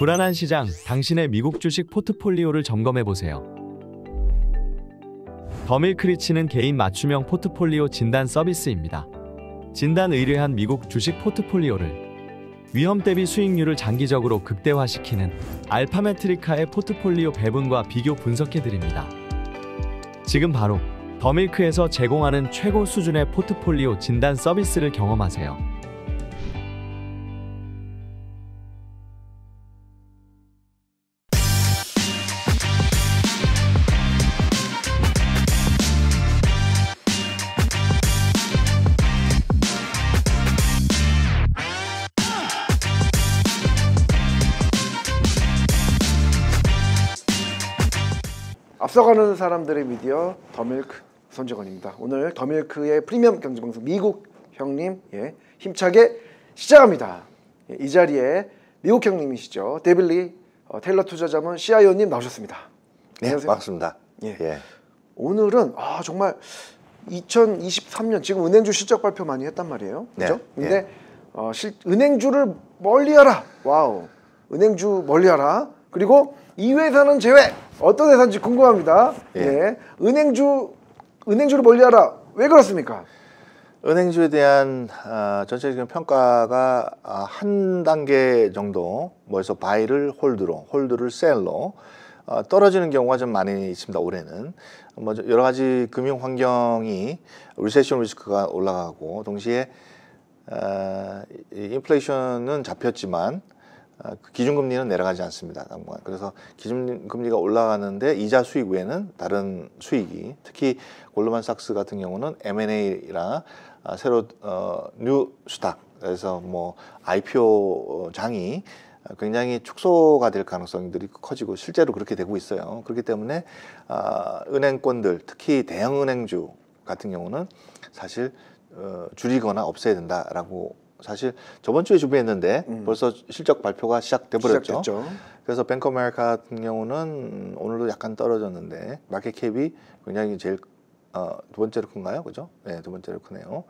불안한 시장, 당신의 미국 주식 포트폴리오를 점검해 보세요. 더밀크리치는 개인 맞춤형 포트폴리오 진단 서비스입니다. 진단 의뢰한 미국 주식 포트폴리오를 위험 대비 수익률을 장기적으로 극대화시키는 알파메트리카의 포트폴리오 배분과 비교 분석해 드립니다. 지금 바로 더밀크에서 제공하는 최고 수준의 포트폴리오 진단 서비스를 경험하세요. 앞서가는 사람들의 미디어 더밀크 손재건입니다. 오늘 더밀크의 프리미엄 경제방송 미국 형님 예, 힘차게 시작합니다. 예, 이 자리에 미국 형님이시죠. 데빌리 어, 테러 투자자문 CIO님 나오셨습니다. 네, 안녕하세요. 반갑습니다. 예. 예. 오늘은 아 정말 2023년 지금 은행주 실적 발표 많이 했단 말이에요. 네. 그죠? 렇 네. 근데 예. 어, 실, 은행주를 멀리하라. 와우. 은행주 멀리하라. 그리고 이 회사는 제외. 어떤 회사인지 궁금합니다. 예. 예. 은행주 은행주를 멀리하라. 왜 그렇습니까? 은행주에 대한 어, 전체적인 평가가 어, 한 단계 정도 뭐해서 바이를 홀드로, 홀드를 셀로 어, 떨어지는 경우가 좀 많이 있습니다. 올해는 뭐 여러 가지 금융 환경이 리세션 리스크가 올라가고 동시에 어, 인플레이션은 잡혔지만 아, 그 기준금리는 내려가지 않습니다. 당분간. 그래서 기준금리가 올라가는데 이자 수익 외에는 다른 수익이 특히 골드만삭스 같은 경우는 M&A랑 아, 새로 어, 뉴 수탁 그래서 뭐 IPO 장이 굉장히 축소가 될 가능성들이 커지고 실제로 그렇게 되고 있어요. 그렇기 때문에 아, 은행권들 특히 대형 은행주 같은 경우는 사실 어, 줄이거나 없애야 된다라고 사실 저번 주에 준비했는데 음. 벌써 실적 발표가 시작돼 버렸죠. 그래서 뱅커메리카 같은 경우는 오늘도 약간 떨어졌는데 마켓 캡이 굉장히 제일 어, 두 번째로 큰가요, 그죠? 네, 두 번째로 크네요.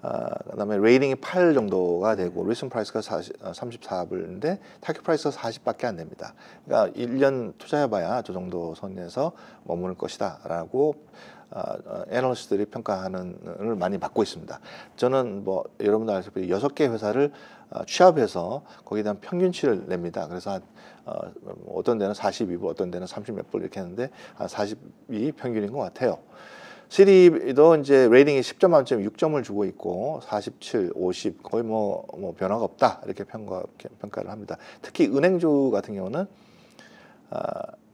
아, 그다음에 레이딩이 8 정도가 되고 리슨 프라이스가 40, 34불인데 타겟 프라이스가 40밖에 안 됩니다. 그러니까 1년 투자해봐야 저 정도 선에서 머무를 것이다라고 아, 어, 애널리스트들이 평가하는을 많이 받고 있습니다. 저는 뭐 여러분들 아시다시피 여섯 개 회사를 아, 취합해서 거기에 대한 평균치를 냅니다. 그래서 한 어, 어떤 데는 42부, 어떤 데는 30몇 불 이렇게 했는데 한42 아, 평균인 것 같아요. 시리도 이제 레이딩이 10점 만점 6점을 주고 있고 47, 50 거의 뭐, 뭐 변화가 없다 이렇게 평가, 평가를 합니다. 특히 은행주 같은 경우는 아,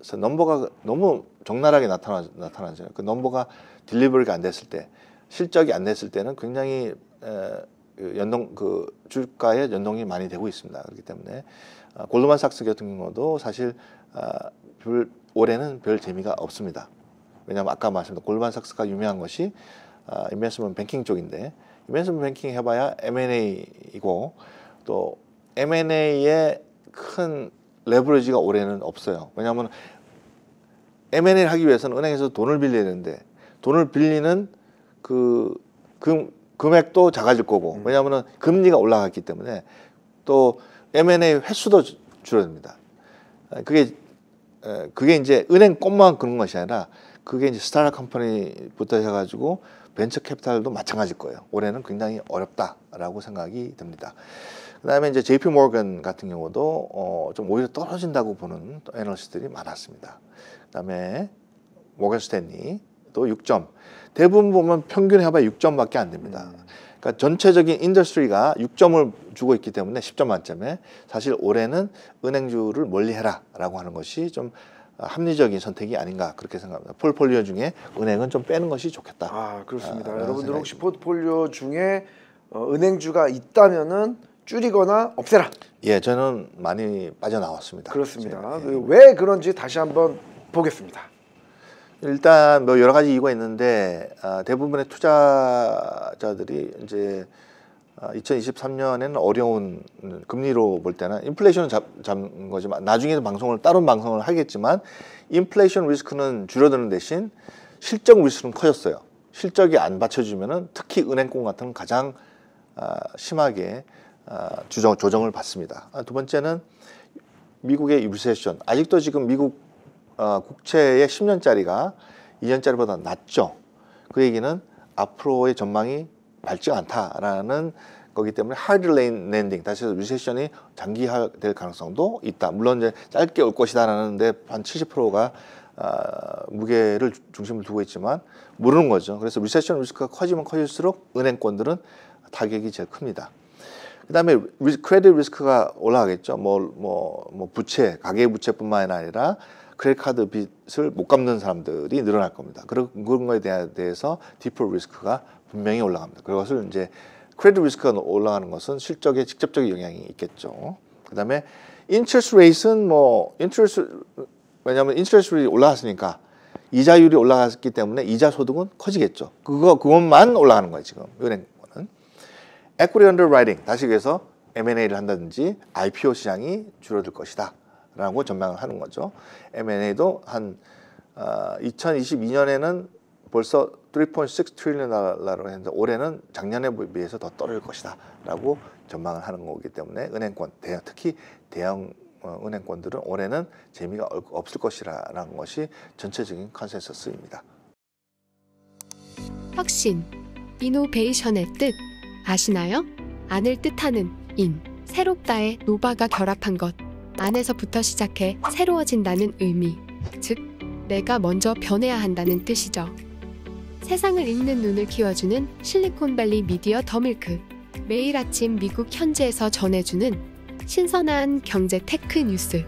그래서 넘버가 너무 적나라하게 나타나, 나타나잖아요. 그 넘버가 딜리버리가 안 됐을 때, 실적이 안 됐을 때는 굉장히 에, 그 연동 그주가에 연동이 많이 되고 있습니다. 그렇기 때문에 아, 골드만삭스 같은 경우도 사실 아, 별, 올해는 별 재미가 없습니다. 왜냐하면 아까 말씀드린 골드만삭스가 유명한 것이 아, 인베스먼 뱅킹 쪽인데 인베스먼 뱅킹 해봐야 M&A이고 또 M&A의 큰 레버리지가 올해는 없어요. 왜냐하면 M&A 를 하기 위해서는 은행에서 돈을 빌려야 되는데 돈을 빌리는 그 금, 금액도 작아질 거고 음. 왜냐하면 금리가 올라갔기 때문에 또 M&A 횟수도 줄어듭니다. 그게 그게 이제 은행 꽃만 그런 것이 아니라 그게 이제 스타트업 컴퍼니부터 해가지고 벤처 캐피탈도 마찬가지일 거예요. 올해는 굉장히 어렵다라고 생각이 듭니다. 그다음에 이제 JP 모건 같은 경우도 어, 좀 오히려 떨어진다고 보는 애널리스트들이 많았습니다. 그다음에 모건 스탠리 또 6점. 대부분 보면 평균 해봐 6점밖에 안 됩니다. 음. 그러니까 전체적인 인더스트리가 6점을 주고 있기 때문에 10점 만점에 사실 올해는 은행주를 멀리해라라고 하는 것이 좀 합리적인 선택이 아닌가 그렇게 생각합니다. 폴폴리오 중에 은행은 좀 빼는 것이 좋겠다. 아 그렇습니다. 아, 여러분들 혹시 포트폴리오 중에 어, 은행주가 있다면은 줄이거나 없애라. 예, 저는 많이 빠져나왔습니다. 그렇습니다. 그 예. 왜 그런지 다시 한번 보겠습니다. 일단 뭐 여러 가지 이유가 있는데 아, 대부분의 투자자들이 이제 아, 2023년에는 어려운 금리로 볼 때는 인플레이션은 잡, 잡은 거지만 나중에도 방송을 다른 방송을 하겠지만 인플레이션 리스크는 줄어드는 대신 실적 리스크는 커졌어요. 실적이 안받쳐주면 특히 은행권 같은 가장 아, 심하게 아, 주정, 조정을 받습니다. 아, 두 번째는 미국의 유세션. 아직도 지금 미국 아, 국채의 10년짜리가 2년짜리보다 낮죠. 그 얘기는 앞으로의 전망이 밝지 않다라는 거기 때문에 하드 이 레인 랜딩, 다시 해서 리세션이 장기화될 가능성도 있다. 물론 이제 짧게 올 것이다라는데 한 70%가 아, 무게를 중심을 두고 있지만 모르는 거죠. 그래서 리세션 리스크가 커지면 커질수록 은행권들은 타격이 제일 큽니다. 그다음에 리스, 크레딧 리스크가 올라가겠죠. 뭐뭐뭐 뭐, 뭐 부채, 가계 부채뿐만 아니라 크레딧 카드 빚을 못 갚는 사람들이 늘어날 겁니다. 그런 그런 거에 대해서 디폴 리스크가 분명히 올라갑니다. 그것을 이제 크레딧 리스크가 올라가는 것은 실적에 직접적인 영향이 있겠죠. 그다음에 인트레스 레이스는 뭐 인트레스 왜냐하면 인트레스레이 올라갔으니까 이자율이 올라갔기 때문에 이자 소득은 커지겠죠. 그거 그것만 올라가는 거예요 지금 은행 equity underwriting 다시 그래서 M&A를 한다든지 IPO 시장이 줄어들 것이다 라고 전망을 하는 거죠. M&A도 한 어, 2022년에는 벌써 3.6 트릴리언 달러로 했는데 올해는 작년에 비해서 더 떨어질 것이다 라고 전망을 하는 거기 때문에 은행권 대형, 특히 대형 어, 은행권들은 올해는 재미가 없을 것이라는 것이 전체적인 컨센서스입니다. 혁신, 이노베이션의 뜻 아시나요? 안을 뜻하는 인, 새롭다의 노바가 결합한 것, 안에서부터 시작해 새로워진다는 의미, 즉 내가 먼저 변해야 한다는 뜻이죠. 세상을 읽는 눈을 키워주는 실리콘밸리 미디어 더밀크. 매일 아침 미국 현지에서 전해주는 신선한 경제 테크 뉴스.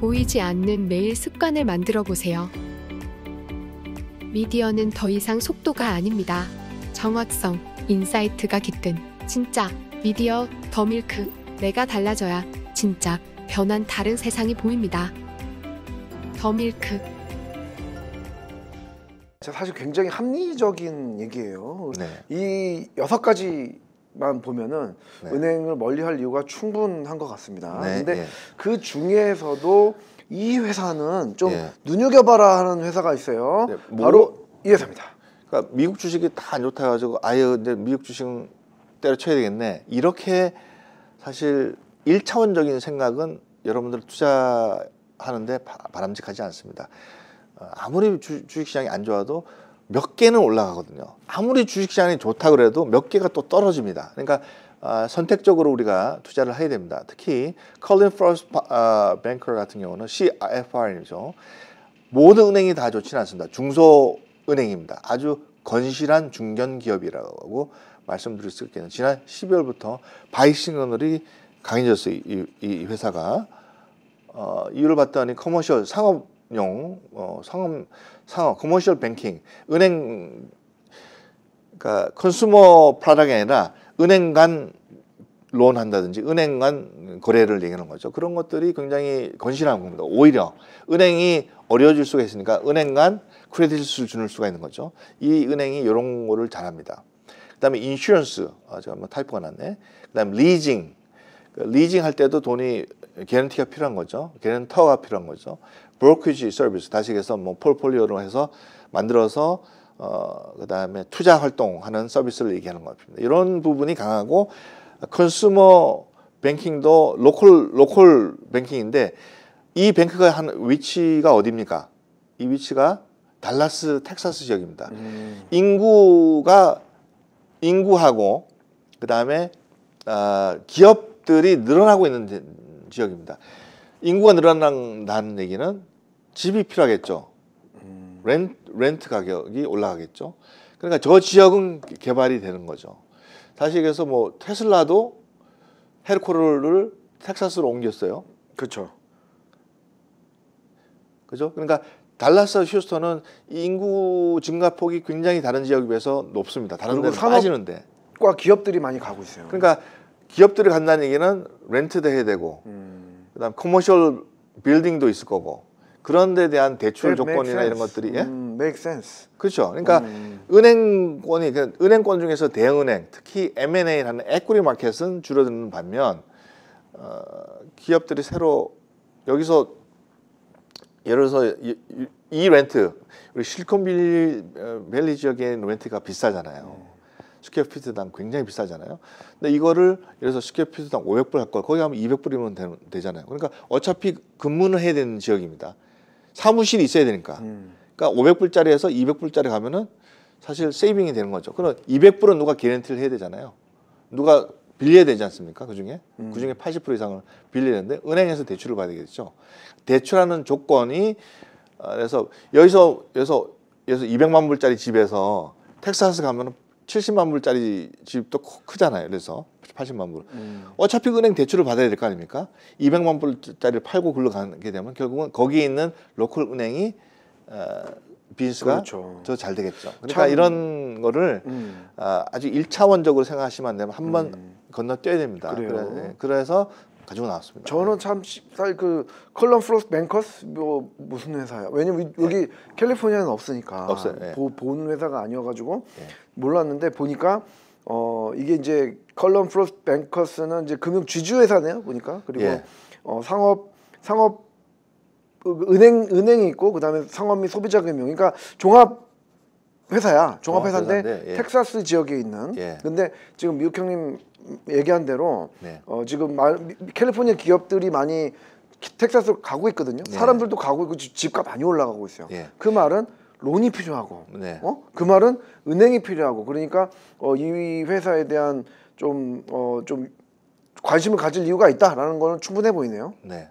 보이지 않는 매일 습관을 만들어 보세요. 미디어는 더 이상 속도가 아닙니다. 정확성, 인사이트가 깃든 진짜 미디어 더 밀크 내가 달라져야 진짜 변한 다른 세상이 보입니다. 더 밀크 사실 굉장히 합리적인 얘기예요. 네. 이 여섯 가지 만 보면은 네. 은행을 멀리할 이유가 충분한 것 같습니다. 네, 근데 네. 그 중에서도 이 회사는 좀 네. 눈여겨봐라 하는 회사가 있어요. 네, 뭐... 바로 이 회사입니다. 그러니까 미국 주식이 다 안 좋다 해 가지고 아예 이제 미국 주식은 때려쳐야 되겠네. 이렇게 사실 일차원적인 생각은 여러분들 투자하는데 바람직하지 않습니다. 어, 아무리 주, 주식시장이 안 좋아도 몇 개는 올라가거든요. 아무리 주식시장이 좋다 그래도 몇 개가 또 떨어집니다. 그러니까 어, 선택적으로 우리가 투자를 해야 됩니다. 특히 컬린 프로스 뱅커 같은 경우는 CFR이죠. 모든 은행이 다 좋지는 않습니다. 중소 은행입니다. 아주 건실한 중견 기업이라고 말씀드릴 수있겠네 지난 12월부터 바이싱어널 강해졌어요. 이, 이 회사가 어, 이유를 봤더니 커머셜 상업용 어, 상업 상업 커머셜 뱅킹 은행 그러니까 컨슈머 프라닥이 아니라 은행 간론 한다든지 은행 간 거래를 얘기하는 거죠. 그런 것들이 굉장히 건실한 겁니다. 오히려 은행이 어려워질 수가 있으니까 은행 간 크레딧을 주는 수가 있는 거죠. 이 은행이 이런 거를 잘합니다. 그다음에 인슈런스 아, 제가 뭐 타이프가 났네. 그다음 에 리징 그 리징 할 때도 돈이 개런티가 필요한 거죠. 개런터가 필요한 거죠. 브로커지 서비스 다시 얘기 해서 뭐 폴폴리오로 해서 만들어서 어, 그다음에 투자 활동하는 서비스를 얘기하는 겁니다. 이런 부분이 강하고 컨슈머 뱅킹도 로컬 로컬 뱅킹인데 이 뱅크가 한 위치가 어디입니까? 이 위치가 달라스 텍사스 지역입니다. 음. 인구가 인구하고 그 다음에 어, 아, 기업들이 늘어나고 있는 지역입니다. 인구가 늘어난다는 얘기는 집이 필요하겠죠. 음. 렌트, 렌트 가격이 올라가겠죠. 그러니까 저 지역은 개발이 되는 거죠. 다시 얘기해서 뭐 테슬라도 헬코를 텍사스로 옮겼어요. 그렇죠. 그죠? 그러니까 달라스 휴스턴은 인구 증가폭이 굉장히 다른 지역에 비해서 높습니다. 다른 데는 빠지는데. 과 기업들이 많이 가고 있어요. 그러니까 기업들이 간다는 얘기는 렌트도 해야 되고 음. 그다음 커머셜 빌딩도 있을 거고 그런 데 대한 대출 조건이나 이런 것들이 예? 음, make sense. 그렇죠. 그러니까 음. 음. 은행권이 그 은행권 중에서 대형은행, 특히 M&A라는 에꾸리 마켓은 줄어드는 반면 어, 기업들이 새로 여기서 예를 들어서 이, 이 렌트 우리 실리콘밸리 어, 지역의 렌트가 비싸잖아요. 네. 스퀘어피트당 굉장히 비싸잖아요. 근데 이거를 예를 들어서 스퀘어피트당 500불 할걸 거기 가면 200불이면 되, 잖아요 그러니까 어차피 근무는 해야 되는 지역입니다. 사무실이 있어야 되니까. 음. 그러니까 500불짜리에서 200불짜리 가면은 사실 세이빙이 되는 거죠. 그럼 200불은 누가 개런티를 해야 되잖아요. 누가 빌려야 되지 않습니까? 그 중에 음. 그 중에 80% 이상을 빌려야 되는데 은행에서 대출을 받아야 되겠죠. 대출하는 조건이 아, 그래서 여기서 여기서 여기서 200만 불짜리 집에서 텍사스 가면은 70만 불짜리 집도 크잖아요. 그래서 80만 불. 음. 어차피 은행 대출을 받아야 될 거 아닙니까? 200만 불짜리를 팔고 굴러가게 되면 결국은 거기에 있는 로컬 은행이 어, 비즈니스가 그렇죠. 더잘 되겠죠. 그러니까 참... 이런 거를 음. 어, 아, 아주 1차원적으로 생각하시면 안 되면 한번 음. 건너뛰어야 됩니다. 그래요. 그래, 네, 그래서 가지고 나왔습니다. 저는 참 사실 그 컬럼 프로스 뱅커스 뭐 무슨 회사야? 왜냐면 여기 네. 캘리포니아는 없으니까 없어요. 네. 보, 본 회사가 아니어가지고 네. 몰랐는데 보니까 어 이게 이제 컬럼 프로스 뱅커스는 이제 금융 주주 회사네요 보니까 그리고 예. 어 상업 상업 은행 은행이 있고 그다음에 상업 및 소비자 금융 그러니까 종합 회사야 종합 회사인데 예. 텍사스 지역에 있는 예. 근데 지금 미국 형님 얘기한 대로 네. 어 지금 마, 캘리포니아 기업들이 많이 텍사스로 가고 있거든요 네. 사람들도 가고 있고 집값 많이 올라가고 있어요 예. 그 말은 론이 필요하고 네. 어? 그 말은 은행이 필요하고 그러니까 어, 이 회사에 대한 좀 어, 좀 관심을 가질 이유가 있다라는 거는 충분해 보이네요. 네.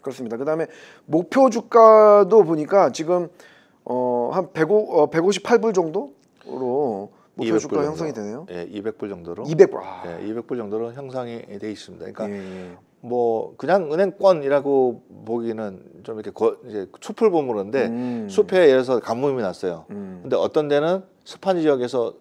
그렇습니다. 그다음에 목표 주가도 보니까 지금 어, 한 105, 어, 158불 정도로 목표 주가 정도. 형성이 되네요. 예, 200불 정도로. 200불. 아. 예, 200불 정도로 형성이 돼 있습니다. 그러니까 예. 예. 뭐 그냥 은행권이라고 보기는 좀 이렇게 거, 이제 숲을 보물인데 음. 숲에 예를 들어서 가뭄이 났어요. 음. 근데 어떤 데는 습한 지역에서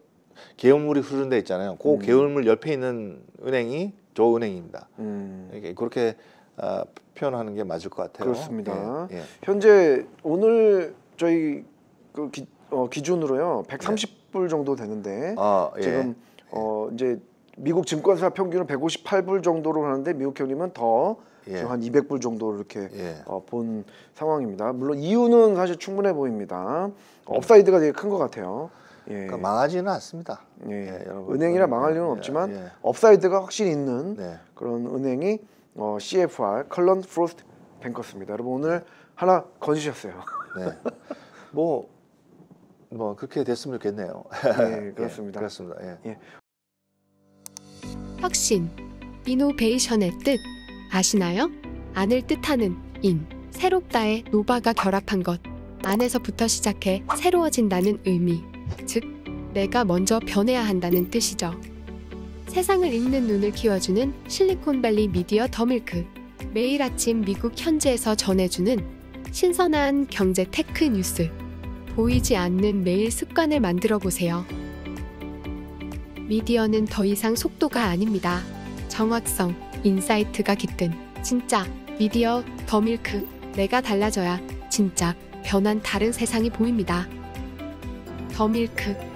개울물이 흐르는 데 있잖아요. 그 음. 개울물 옆에 있는 은행이 저 은행입니다. 음. 이렇게 그렇게 어, 표현하는 게 맞을 것 같아요. 그렇습니다. 예, 예. 현재 오늘 저희 그 기, 어, 기준으로요 130불 정도 되는데 아, 예. 지금 어 이제 미국 증권사 평균은 158불 정도로 하는데 미국 형님은 더한 예. 200불 정도로 이렇게 예. 어, 본 상황입니다. 물론 이유는 사실 충분해 보입니다. 업사이드가 되게 큰 것 같아요. 예. 그러니까 망하지는 않습니다. 예. 예 여러분. 은행이라 예, 망할 이유는 예, 없지만 업사이드가 확실히 있는 네. 그런 은행이 어, CFR 컬런 프로스트 뱅커스입니다. 여러분 오늘 하나 건지셨어요 네. 뭐, 뭐 그렇게 됐으면 좋겠네요. 네, 예, 그렇습니다. 예, 그렇습니다. 예. 예. 혁신, 이노베이션의 뜻 아시나요? 안을 뜻하는 인, 새롭다의 노바가 결합한 것 안에서부터 시작해 새로워진다는 의미 즉 내가 먼저 변해야 한다는 뜻이죠. 세상을 읽는 눈을 키워주는 실리콘밸리 미디어 더밀크 매일 아침 미국 현지에서 전해주는 신선한 경제 테크 뉴스 보이지 않는 매일 습관을 만들어 보세요. 미디어는 더 이상 속도가 아닙니다. 정확성, 인사이트가 깃든 진짜 미디어 더 밀크 내가 달라져야 진짜 변한 다른 세상이 보입니다. 더 밀크